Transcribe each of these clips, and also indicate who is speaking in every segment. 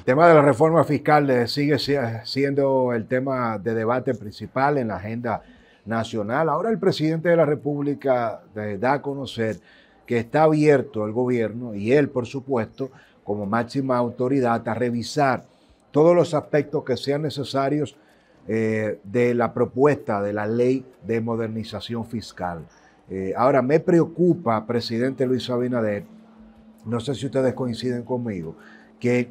Speaker 1: El tema de la reforma fiscal sigue siendo el tema de debate principal en la agenda nacional. Ahora el presidente de la República eh, da a conocer que está abierto el gobierno y él, por supuesto, como máxima autoridad, a revisar todos los aspectos que sean necesarios eh, de la propuesta de la ley de modernización fiscal. Eh, ahora, me preocupa, presidente Luis Abinader, no sé si ustedes coinciden conmigo, que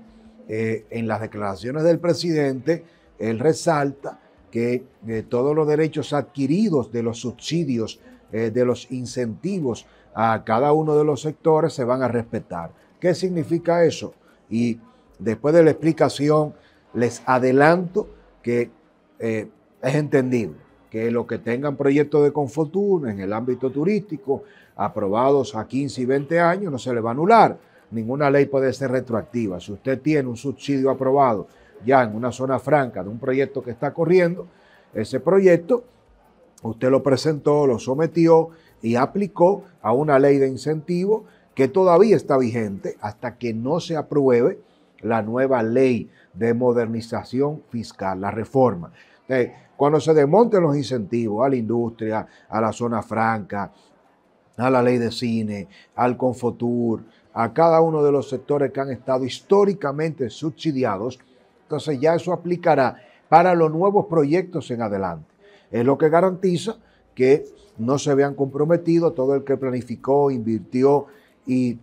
Speaker 1: eh, en las declaraciones del presidente, él resalta que eh, todos los derechos adquiridos de los subsidios, eh, de los incentivos a cada uno de los sectores se van a respetar. ¿Qué significa eso? Y después de la explicación, les adelanto que es entendido que los que tengan proyectos de Confortuna en el ámbito turístico, aprobados a 15 y 20 años, no se les va a anular ninguna ley puede ser retroactiva. Si usted tiene un subsidio aprobado ya en una zona franca de un proyecto que está corriendo, ese proyecto usted lo presentó, lo sometió y aplicó a una ley de incentivo que todavía está vigente hasta que no se apruebe la nueva ley de modernización fiscal, la reforma. cuando se desmonten los incentivos a la industria, a la zona franca, a la ley de cine, al Confotur, a cada uno de los sectores que han estado históricamente subsidiados. Entonces ya eso aplicará para los nuevos proyectos en adelante. Es lo que garantiza que no se vean comprometidos todo el que planificó, invirtió y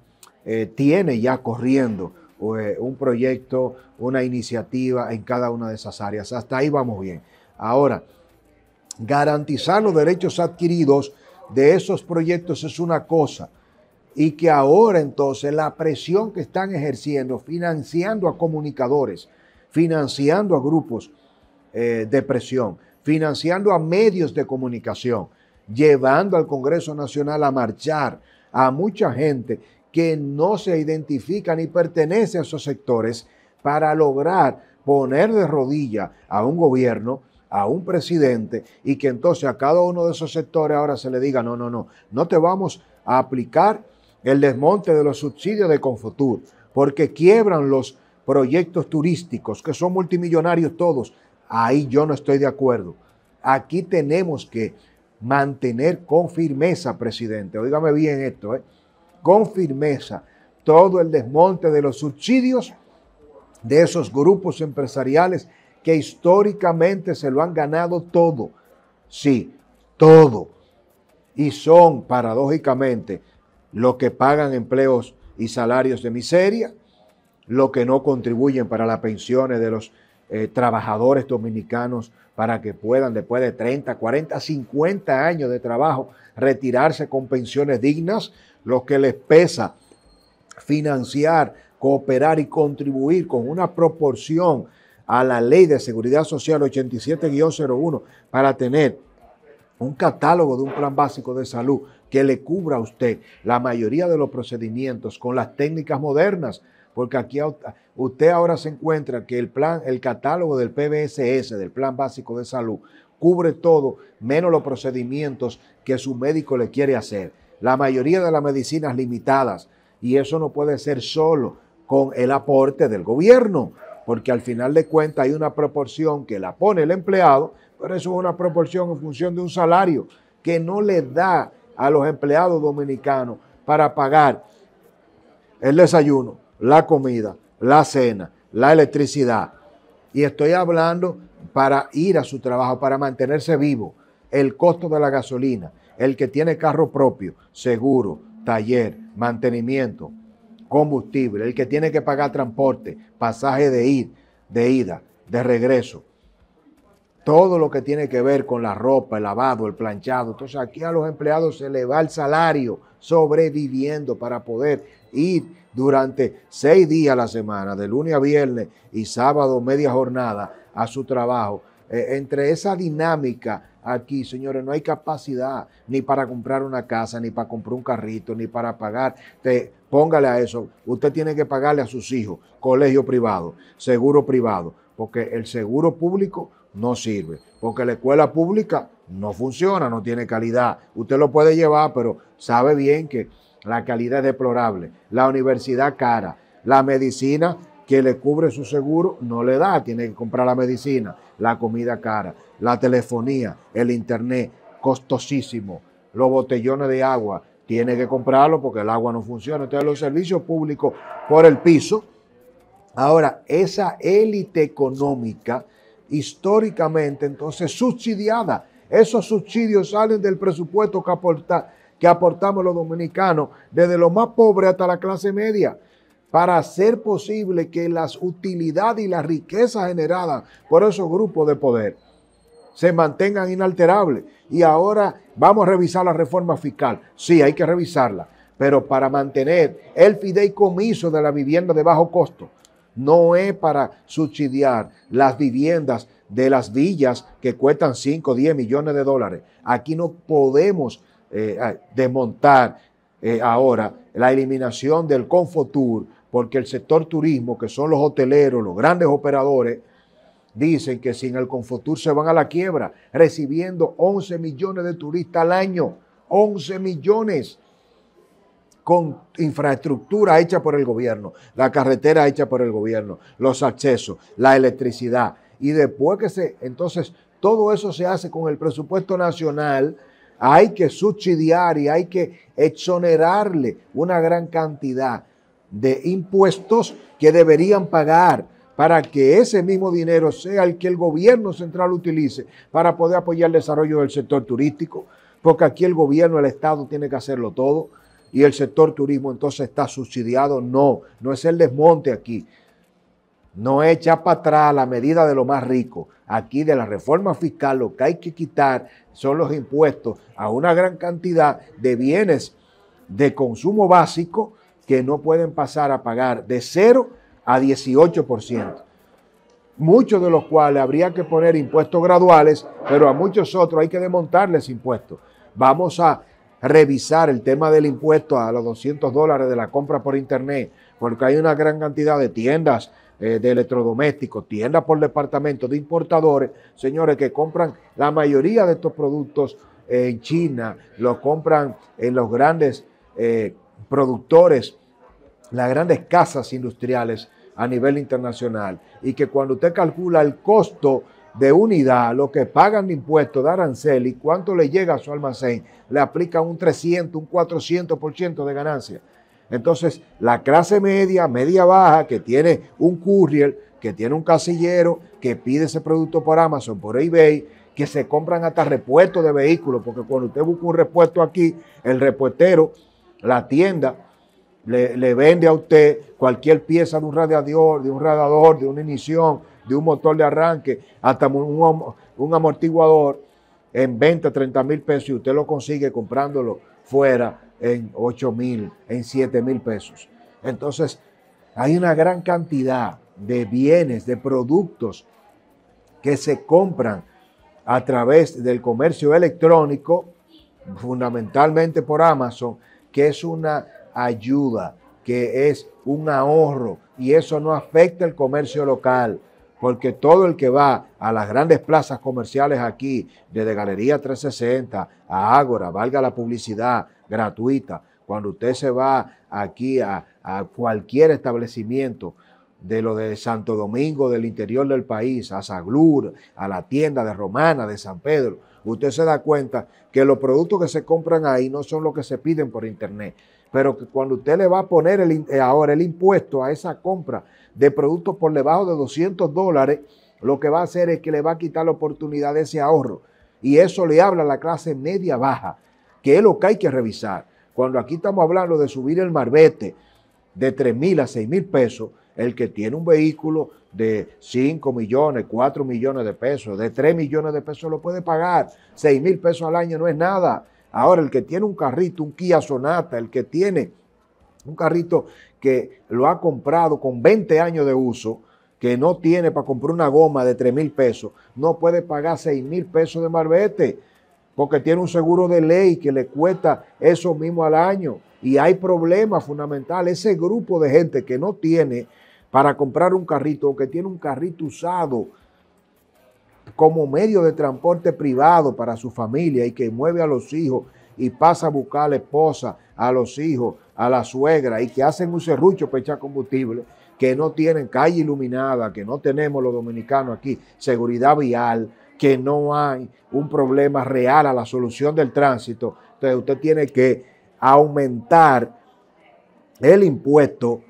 Speaker 1: eh, tiene ya corriendo eh, un proyecto, una iniciativa en cada una de esas áreas. Hasta ahí vamos bien. Ahora, garantizar los derechos adquiridos de esos proyectos es una cosa y que ahora entonces la presión que están ejerciendo, financiando a comunicadores, financiando a grupos eh, de presión, financiando a medios de comunicación, llevando al Congreso Nacional a marchar a mucha gente que no se identifica ni pertenece a esos sectores para lograr poner de rodilla a un gobierno, a un presidente, y que entonces a cada uno de esos sectores ahora se le diga, no, no, no, no te vamos a aplicar el desmonte de los subsidios de Confutur, porque quiebran los proyectos turísticos, que son multimillonarios todos. Ahí yo no estoy de acuerdo. Aquí tenemos que mantener con firmeza, presidente, oígame bien esto, ¿eh? con firmeza todo el desmonte de los subsidios de esos grupos empresariales que históricamente se lo han ganado todo. Sí, todo. Y son, paradójicamente, los que pagan empleos y salarios de miseria, los que no contribuyen para las pensiones de los eh, trabajadores dominicanos para que puedan después de 30, 40, 50 años de trabajo retirarse con pensiones dignas, los que les pesa financiar, cooperar y contribuir con una proporción a la ley de seguridad social 87-01 para tener un catálogo de un plan básico de salud que le cubra a usted la mayoría de los procedimientos con las técnicas modernas, porque aquí usted ahora se encuentra que el plan, el catálogo del PBSS, del plan básico de salud, cubre todo menos los procedimientos que su médico le quiere hacer. La mayoría de las medicinas limitadas y eso no puede ser solo con el aporte del gobierno porque al final de cuentas hay una proporción que la pone el empleado, pero eso es una proporción en función de un salario que no le da a los empleados dominicanos para pagar el desayuno, la comida, la cena, la electricidad. Y estoy hablando para ir a su trabajo, para mantenerse vivo, el costo de la gasolina, el que tiene carro propio, seguro, taller, mantenimiento, combustible, el que tiene que pagar transporte, pasaje de ir, de ida, de regreso. Todo lo que tiene que ver con la ropa, el lavado, el planchado. Entonces aquí a los empleados se le va el salario sobreviviendo para poder ir durante seis días a la semana, de lunes a viernes y sábado media jornada a su trabajo. Eh, entre esa dinámica aquí, señores, no hay capacidad ni para comprar una casa, ni para comprar un carrito, ni para pagar Póngale a eso. Usted tiene que pagarle a sus hijos colegio privado, seguro privado, porque el seguro público no sirve, porque la escuela pública no funciona, no tiene calidad. Usted lo puede llevar, pero sabe bien que la calidad es deplorable. La universidad cara, la medicina que le cubre su seguro no le da, tiene que comprar la medicina, la comida cara, la telefonía, el internet, costosísimo, los botellones de agua, tiene que comprarlo porque el agua no funciona. Entonces los servicios públicos por el piso. Ahora, esa élite económica, históricamente, entonces subsidiada, esos subsidios salen del presupuesto que, que aportamos los dominicanos, desde los más pobres hasta la clase media para hacer posible que las utilidades y la riqueza generadas por esos grupos de poder se mantengan inalterables. Y ahora vamos a revisar la reforma fiscal. Sí, hay que revisarla, pero para mantener el fideicomiso de la vivienda de bajo costo, no es para subsidiar las viviendas de las villas que cuestan 5 o 10 millones de dólares. Aquí no podemos eh, desmontar eh, ahora la eliminación del Confotur, porque el sector turismo, que son los hoteleros, los grandes operadores, Dicen que sin el Confutur se van a la quiebra, recibiendo 11 millones de turistas al año. 11 millones con infraestructura hecha por el gobierno, la carretera hecha por el gobierno, los accesos, la electricidad. Y después que se, entonces, todo eso se hace con el presupuesto nacional, hay que subsidiar y hay que exonerarle una gran cantidad de impuestos que deberían pagar para que ese mismo dinero sea el que el gobierno central utilice para poder apoyar el desarrollo del sector turístico, porque aquí el gobierno, el Estado tiene que hacerlo todo y el sector turismo entonces está subsidiado. No, no es el desmonte aquí. No echa para atrás la medida de lo más rico. Aquí de la reforma fiscal lo que hay que quitar son los impuestos a una gran cantidad de bienes de consumo básico que no pueden pasar a pagar de cero a 18%, muchos de los cuales habría que poner impuestos graduales, pero a muchos otros hay que desmontarles impuestos. Vamos a revisar el tema del impuesto a los 200 dólares de la compra por internet, porque hay una gran cantidad de tiendas eh, de electrodomésticos, tiendas por departamento, de importadores, señores, que compran la mayoría de estos productos en China, los compran en los grandes eh, productores las grandes casas industriales a nivel internacional y que cuando usted calcula el costo de unidad, lo que pagan de impuestos, de arancel y cuánto le llega a su almacén, le aplica un 300, un 400% de ganancia. Entonces, la clase media, media baja, que tiene un courier, que tiene un casillero, que pide ese producto por Amazon, por eBay, que se compran hasta repuestos de vehículos, porque cuando usted busca un repuesto aquí, el repuestero, la tienda, le, vende a usted cualquier pieza de un radiador, de un radiador, de una inición, de un motor de arranque, hasta un, amortiguador en venta 30 mil pesos y usted lo consigue comprándolo fuera en 8 mil, en 7 mil pesos. Entonces, hay una gran cantidad de bienes, de productos que se compran a través del comercio electrónico, fundamentalmente por Amazon, que es una ayuda, que es un ahorro y eso no afecta el comercio local. Porque todo el que va a las grandes plazas comerciales aquí, desde Galería 360 a Ágora, valga la publicidad gratuita, cuando usted se va aquí a, cualquier establecimiento de lo de Santo Domingo, del interior del país, a Saglur, a la tienda de Romana, de San Pedro, usted se da cuenta que los productos que se compran ahí no son los que se piden por internet, pero cuando usted le va a poner eh, ahora el impuesto a esa compra de productos por debajo de 200 dólares, lo que va a hacer es que le va a quitar la oportunidad de ese ahorro. Y eso le habla a la clase media baja, que es lo que hay que revisar. Cuando aquí estamos hablando de subir el marbete de 3 mil a 6 mil pesos, el que tiene un vehículo de 5 millones, 4 millones de pesos, de 3 millones de pesos lo puede pagar. 6 mil pesos al año no es nada. Ahora, el que tiene un carrito, un Kia Sonata, el que tiene un carrito que lo ha comprado con 20 años de uso, que no tiene para comprar una goma de 3 mil pesos, no puede pagar 6 mil pesos de marbete, porque tiene un seguro de ley que le cuesta eso mismo al año. Y hay problemas fundamentales. Ese grupo de gente que no tiene para comprar un carrito o que tiene un carrito usado, como medio de transporte privado para su familia y que mueve a los hijos y pasa a buscar a la esposa, a los hijos, a la suegra y que hacen un serrucho para echar combustible, que no tienen calle iluminada, que no tenemos los dominicanos aquí, seguridad vial, que no hay un problema real a la solución del tránsito. Entonces usted tiene que aumentar el impuesto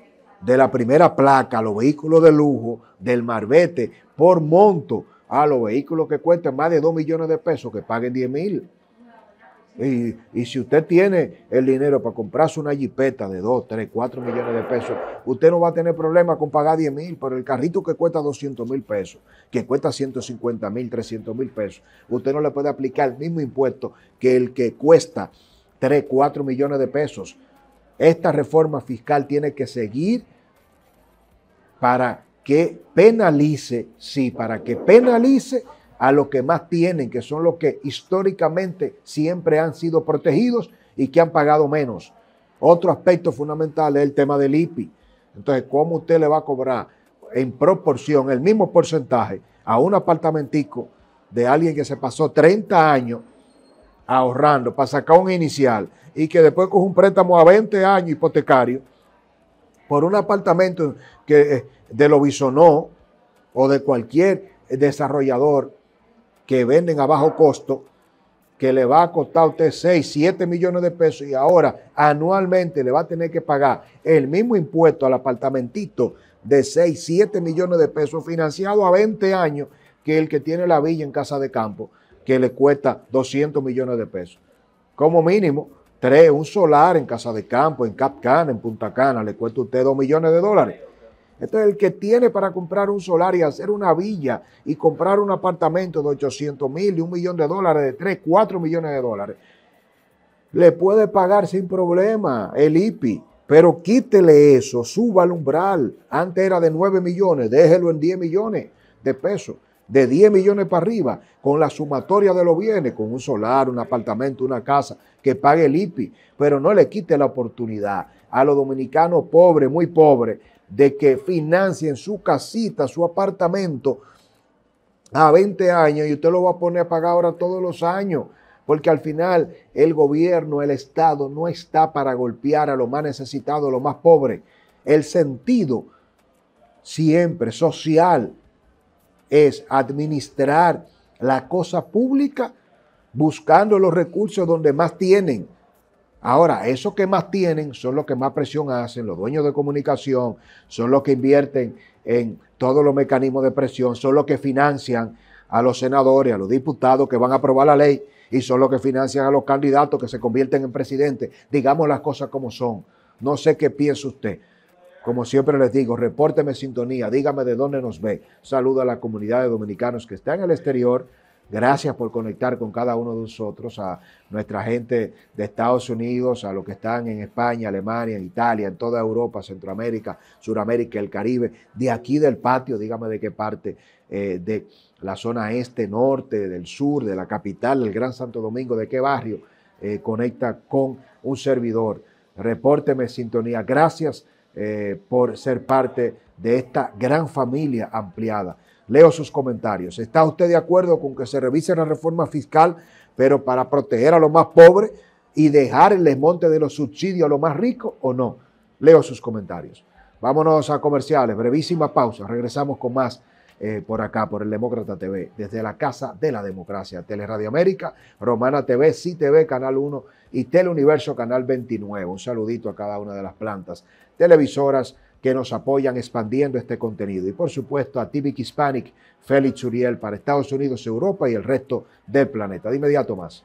Speaker 1: de la primera placa, los vehículos de lujo, del marbete, por monto a los vehículos que cuesten más de 2 millones de pesos, que paguen 10 mil. Y, y, si usted tiene el dinero para comprarse una jipeta de 2, 3, 4 millones de pesos, usted no va a tener problema con pagar 10 mil, pero el carrito que cuesta 200 mil pesos, que cuesta 150 mil, 300 mil pesos, usted no le puede aplicar el mismo impuesto que el que cuesta 3, 4 millones de pesos. Esta reforma fiscal tiene que seguir para que penalice, sí, para que penalice a los que más tienen, que son los que históricamente siempre han sido protegidos y que han pagado menos. Otro aspecto fundamental es el tema del IPI. Entonces, ¿cómo usted le va a cobrar en proporción el mismo porcentaje a un apartamentico de alguien que se pasó 30 años ahorrando para sacar un inicial y que después coge un préstamo a 20 años hipotecario? por un apartamento que, eh, de Bisonó o de cualquier desarrollador que venden a bajo costo, que le va a costar a usted 6, 7 millones de pesos y ahora anualmente le va a tener que pagar el mismo impuesto al apartamentito de 6, 7 millones de pesos financiado a 20 años que el que tiene la villa en casa de campo, que le cuesta 200 millones de pesos. Como mínimo, Tres, un solar en Casa de Campo, en Capcana, en Punta Cana, le cuesta a usted dos millones de dólares. Entonces, este el que tiene para comprar un solar y hacer una villa y comprar un apartamento de 800 mil y un millón de dólares, de 3, 4 millones de dólares, le puede pagar sin problema el IPI, pero quítele eso, suba al umbral. Antes era de 9 millones, déjelo en 10 millones de pesos de 10 millones para arriba, con la sumatoria de los bienes, con un solar, un apartamento, una casa, que pague el IPI, pero no le quite la oportunidad a los dominicanos pobres, muy pobres, de que financien su casita, su apartamento a 20 años y usted lo va a poner a pagar ahora todos los años. Porque al final el gobierno, el Estado no está para golpear a los más necesitados, a los más pobres. El sentido siempre social es administrar la cosa pública buscando los recursos donde más tienen. Ahora, esos que más tienen son los que más presión hacen, los dueños de comunicación, son los que invierten en todos los mecanismos de presión, son los que financian a los senadores, a los diputados que van a aprobar la ley y son los que financian a los candidatos que se convierten en presidente. Digamos las cosas como son. No sé qué piensa usted. Como siempre les digo, repórteme sintonía, dígame de dónde nos ve. Saludo a la comunidad de dominicanos que está en el exterior. Gracias por conectar con cada uno de nosotros, a nuestra gente de Estados Unidos, a los que están en España, Alemania, Italia, en toda Europa, Centroamérica, Suramérica, el Caribe, de aquí del patio, dígame de qué parte, eh, de la zona este, norte, del sur, de la capital, del Gran Santo Domingo, de qué barrio, eh, conecta con un servidor. Repórteme sintonía. Gracias eh, por ser parte de esta gran familia ampliada. Leo sus comentarios. ¿Está usted de acuerdo con que se revise la reforma fiscal, pero para proteger a los más pobres y dejar el desmonte de los subsidios a los más ricos o no? Leo sus comentarios. Vámonos a comerciales, brevísima pausa. Regresamos con más eh, por acá, por el Demócrata TV, desde la Casa de la Democracia, Teleradio América, Romana TV, CTV Canal 1 y Teleuniverso, Canal 29. Un saludito a cada una de las plantas televisoras que nos apoyan expandiendo este contenido. Y por supuesto a TV Hispanic, Félix Uriel para Estados Unidos, Europa y el resto del planeta. De inmediato más.